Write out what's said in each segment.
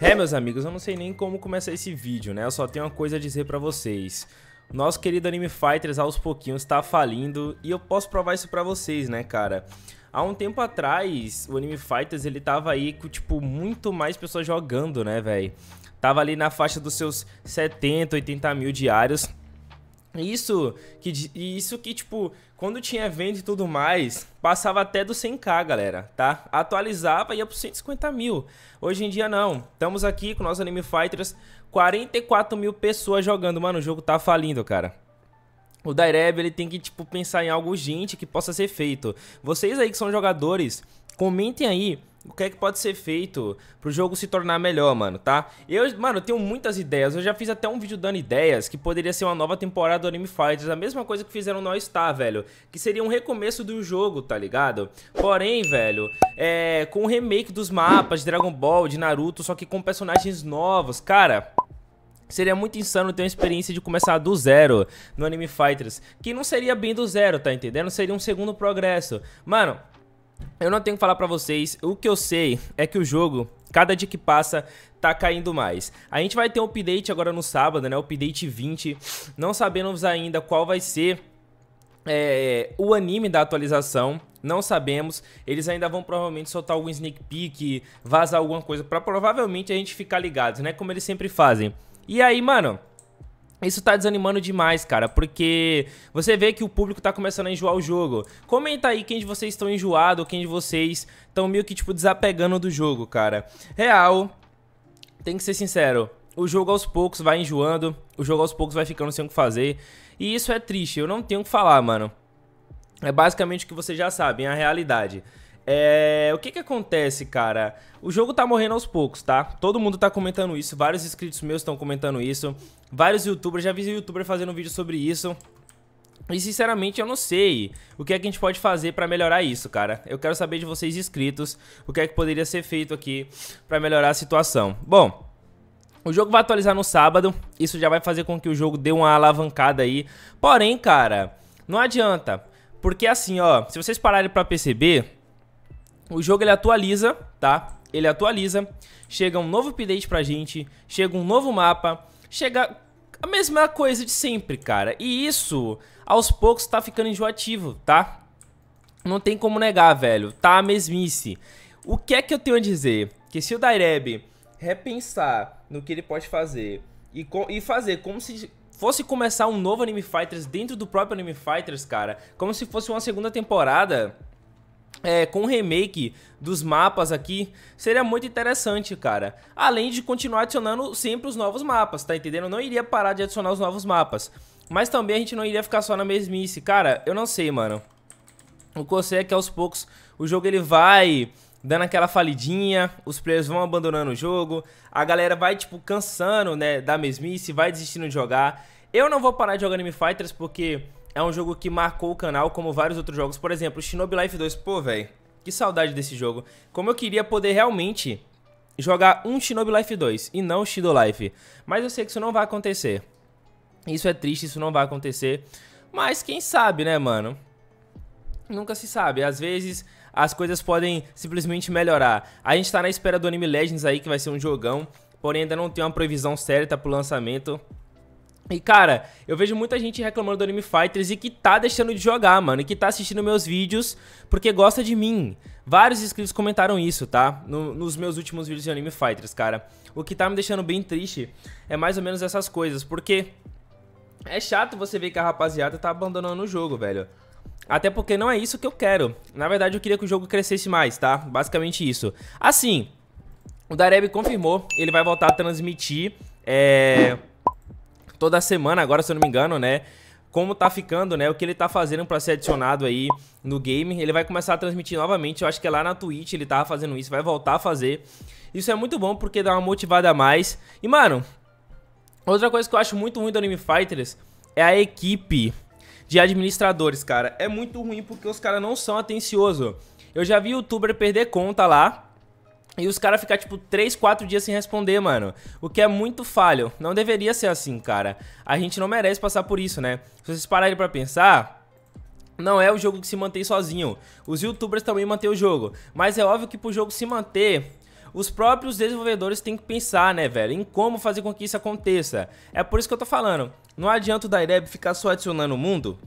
É, meus amigos, eu não sei nem como começar esse vídeo, né? Eu só tenho uma coisa a dizer pra vocês. Nosso querido Anime Fighters aos pouquinhos tá falindo e eu posso provar isso pra vocês, né, cara? Há um tempo atrás, o Anime Fighters, ele tava aí com, tipo, muito mais pessoas jogando, né, velho? Tava ali na faixa dos seus 70, 80 mil diários isso que, isso que, tipo, quando tinha evento e tudo mais, passava até do 100k, galera, tá? Atualizava e ia pros 150 mil. Hoje em dia, não. Estamos aqui com nós Anime Fighters, 44 mil pessoas jogando. Mano, o jogo tá falindo, cara. O Daireb, ele tem que, tipo, pensar em algo urgente que possa ser feito. Vocês aí que são jogadores, Comentem aí o que é que pode ser feito pro jogo se tornar melhor, mano, tá? Eu, mano, tenho muitas ideias. Eu já fiz até um vídeo dando ideias que poderia ser uma nova temporada do Anime Fighters, a mesma coisa que fizeram no All Star, velho, que seria um recomeço do jogo, tá ligado? Porém, velho, é com o remake dos mapas de Dragon Ball, de Naruto, só que com personagens novos, cara, Seria muito insano ter uma experiência de começar do zero no Anime Fighters. Que não seria bem do zero, tá entendendo? Seria um segundo progresso. Mano, eu não tenho que falar para vocês, o que eu sei é que o jogo, cada dia que passa, tá caindo mais. A gente vai ter um update agora no sábado, né, update 20, não sabemos ainda qual vai ser é, o anime da atualização, não sabemos. Eles ainda vão provavelmente soltar algum sneak peek, vazar alguma coisa, para provavelmente a gente ficar ligado, né, como eles sempre fazem. E aí, mano, isso tá desanimando demais, cara, porque você vê que o público tá começando a enjoar o jogo. Comenta aí quem de vocês estão enjoado, quem de vocês estão meio que, tipo, desapegando do jogo, cara. Real, tem que ser sincero, o jogo aos poucos vai enjoando, o jogo aos poucos vai ficando sem o que fazer, e isso é triste, eu não tenho o que falar, mano. É basicamente o que vocês já sabem, é a realidade. É, o que que acontece, cara? O jogo tá morrendo aos poucos, tá? Todo mundo tá comentando isso, vários inscritos meus estão comentando isso, vários youtubers, já vi youtuber fazendo vídeo sobre isso. E sinceramente eu não sei o que é que a gente pode fazer para melhorar isso, cara. Eu quero saber de vocês inscritos, o que é que poderia ser feito aqui para melhorar a situação. Bom, o jogo vai atualizar no sábado, isso já vai fazer com que o jogo dê uma alavancada aí. Porém, cara, não adianta, porque assim, ó, se vocês pararem para perceber, o jogo ele atualiza, tá? Ele atualiza, chega um novo update pra gente, chega um novo mapa, chega a mesma coisa de sempre, cara. E isso, aos poucos, tá ficando enjoativo, tá? Não tem como negar, velho. Tá a mesmice. O que é que eu tenho a dizer? Que se o Dareb repensar no que ele pode fazer e, e fazer como se fosse começar um novo Anime Fighters dentro do próprio Anime Fighters, cara, como se fosse uma segunda temporada, é, com o remake dos mapas aqui, seria muito interessante, cara. Além de continuar adicionando sempre os novos mapas, tá entendendo? Eu não iria parar de adicionar os novos mapas. Mas também a gente não iria ficar só na mesmice. Cara, eu não sei, mano. O que eu sei é que aos poucos o jogo ele vai dando aquela falidinha, os players vão abandonando o jogo, a galera vai, tipo, cansando, né, da mesmice, vai desistindo de jogar. Eu não vou parar de jogar Anime Fighters porque é um jogo que marcou o canal, como vários outros jogos. Por exemplo, Shinobi Life 2. Pô, velho, que saudade desse jogo. Como eu queria poder realmente jogar um Shinobi Life 2 e não Shido Life. Mas eu sei que isso não vai acontecer. Isso é triste, isso não vai acontecer. Mas quem sabe, né, mano? Nunca se sabe. Às vezes as coisas podem simplesmente melhorar. A gente tá na espera do Anime Legends aí, que vai ser um jogão. Porém, ainda não tem uma previsão certa pro lançamento. E, cara, eu vejo muita gente reclamando do Anime Fighters e que tá deixando de jogar, mano. E que tá assistindo meus vídeos porque gosta de mim. Vários inscritos comentaram isso, tá? No, nos meus últimos vídeos de Anime Fighters, cara. O que tá me deixando bem triste é mais ou menos essas coisas, porque é chato você ver que a rapaziada tá abandonando o jogo, velho. Até porque não é isso que eu quero. Na verdade, eu queria que o jogo crescesse mais, tá? Basicamente isso. Assim, o Dareb confirmou, ele vai voltar a transmitir. É toda semana agora, se eu não me engano, né? Como tá ficando, né? O que ele tá fazendo para ser adicionado aí no game. Ele vai começar a transmitir novamente. Eu acho que é lá na Twitch ele tava fazendo isso, vai voltar a fazer. Isso é muito bom porque dá uma motivada a mais. E, mano, outra coisa que eu acho muito ruim do Anime Fighters é a equipe de administradores, cara. É muito ruim porque os caras não são atenciosos. Eu já vi youtuber perder conta lá e os caras ficar tipo, 3, 4 dias sem responder, mano. O que é muito falho. Não deveria ser assim, cara. A gente não merece passar por isso, né? Se vocês pararem pra pensar, não é o jogo que se mantém sozinho. Os youtubers também mantêm o jogo. Mas é óbvio que pro jogo se manter, os próprios desenvolvedores têm que pensar, né, velho, em como fazer com que isso aconteça. É por isso que eu tô falando. Não adianta o Daireb ficar só adicionando o mundo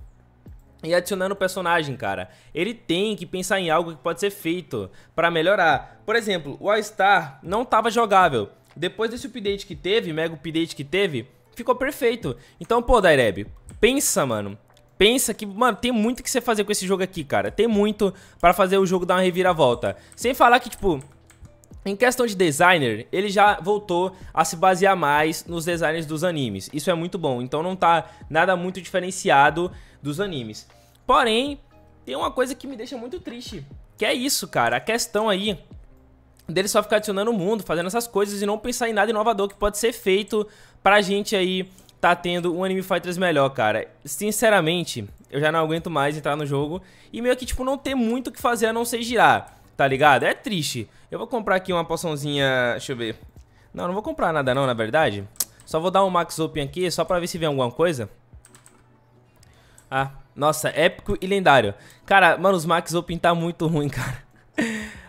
e adicionando o personagem, cara. Ele tem que pensar em algo que pode ser feito para melhorar. Por exemplo, o All-Star não tava jogável. Depois desse update que teve, mega update que teve, ficou perfeito. Então, pô, Daireb, pensa, mano. Pensa que, mano, tem muito que você fazer com esse jogo aqui, cara. Tem muito para fazer o jogo dar uma reviravolta. Sem falar que, tipo, em questão de designer, ele já voltou a se basear mais nos designers dos animes. Isso é muito bom, então não tá nada muito diferenciado dos animes. Porém, tem uma coisa que me deixa muito triste, que é isso, cara. A questão aí dele só ficar adicionando o mundo, fazendo essas coisas e não pensar em nada inovador que pode ser feito pra gente aí tá tendo um Anime Fighters melhor, cara. Sinceramente, eu já não aguento mais entrar no jogo e meio que, tipo, não ter muito o que fazer a não ser girar tá ligado? É triste. Eu vou comprar aqui uma poçãozinha, deixa eu ver. Não, não vou comprar nada não, na verdade. Só vou dar um max open aqui, só pra ver se vem alguma coisa. Ah, nossa, épico e lendário. Cara, mano, os max open tá muito ruim, cara.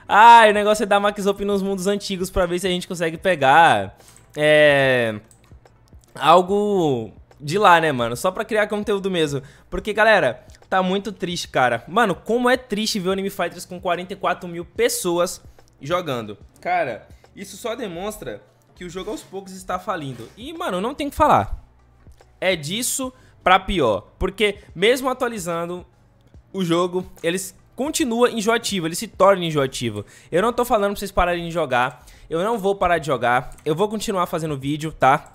ah, o negócio é dar max open nos mundos antigos pra ver se a gente consegue pegar... É... Algo de lá, né, mano? Só pra criar conteúdo mesmo. Porque, galera, Tá muito triste, cara. Mano, como é triste ver o Anime Fighters com 44 mil pessoas jogando. Cara, isso só demonstra que o jogo aos poucos está falindo. E, mano, não tem o que falar. É disso pra pior. Porque mesmo atualizando o jogo, eles continua enjoativo, ele se torna enjoativo. Eu não tô falando pra vocês pararem de jogar, eu não vou parar de jogar, eu vou continuar fazendo vídeo, tá?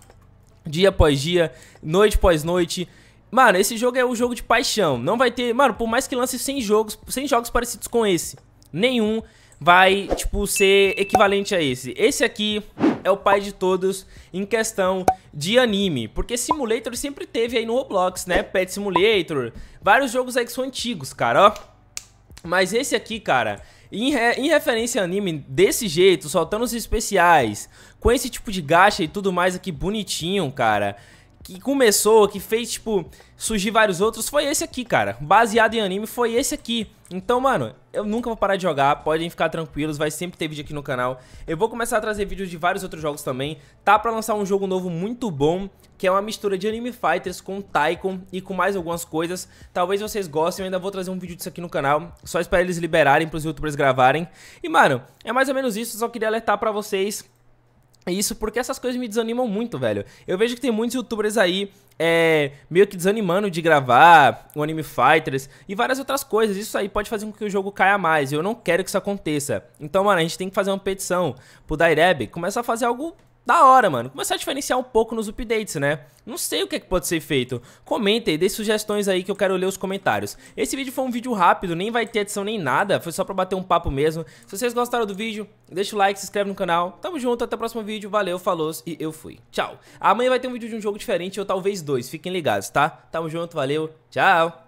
Dia após dia, noite após noite. Mano, esse jogo é o jogo de paixão. Não vai ter. Mano, por mais que lance 100 jogos, 100 jogos parecidos com esse, nenhum vai, tipo, ser equivalente a esse. Esse aqui é o pai de todos em questão de anime, porque Simulator sempre teve aí no Roblox, né? Pet Simulator, vários jogos aí que são antigos, cara, ó. Mas esse aqui, cara, em, re em referência a anime, desse jeito, soltando os especiais, com esse tipo de gacha e tudo mais aqui bonitinho, cara que começou, que fez, tipo, surgir vários outros, foi esse aqui, cara. Baseado em anime, foi esse aqui. Então, mano, eu nunca vou parar de jogar, podem ficar tranquilos, vai sempre ter vídeo aqui no canal. Eu vou começar a trazer vídeos de vários outros jogos também. Tá pra lançar um jogo novo muito bom, que é uma mistura de Anime Fighters com Taikon e com mais algumas coisas. Talvez vocês gostem, eu ainda vou trazer um vídeo disso aqui no canal, só espero eles liberarem pros youtubers gravarem. E, mano, é mais ou menos isso, só queria alertar pra vocês isso porque essas coisas me desanimam muito, velho. Eu vejo que tem muitos youtubers aí é, meio que desanimando de gravar o Anime Fighters e várias outras coisas. Isso aí pode fazer com que o jogo caia mais. Eu não quero que isso aconteça. Então, mano, a gente tem que fazer uma petição pro Daireb começar a fazer algo da hora, mano. Começar a diferenciar um pouco nos updates, né? Não sei o que, é que pode ser feito. Comenta e dê sugestões aí que eu quero ler os comentários. Esse vídeo foi um vídeo rápido, nem vai ter edição nem nada, foi só pra bater um papo mesmo. Se vocês gostaram do vídeo, deixa o like, se inscreve no canal. Tamo junto, até o próximo vídeo, valeu, falou e eu fui. Tchau. Amanhã vai ter um vídeo de um jogo diferente ou talvez dois, fiquem ligados, tá? Tamo junto, valeu, tchau.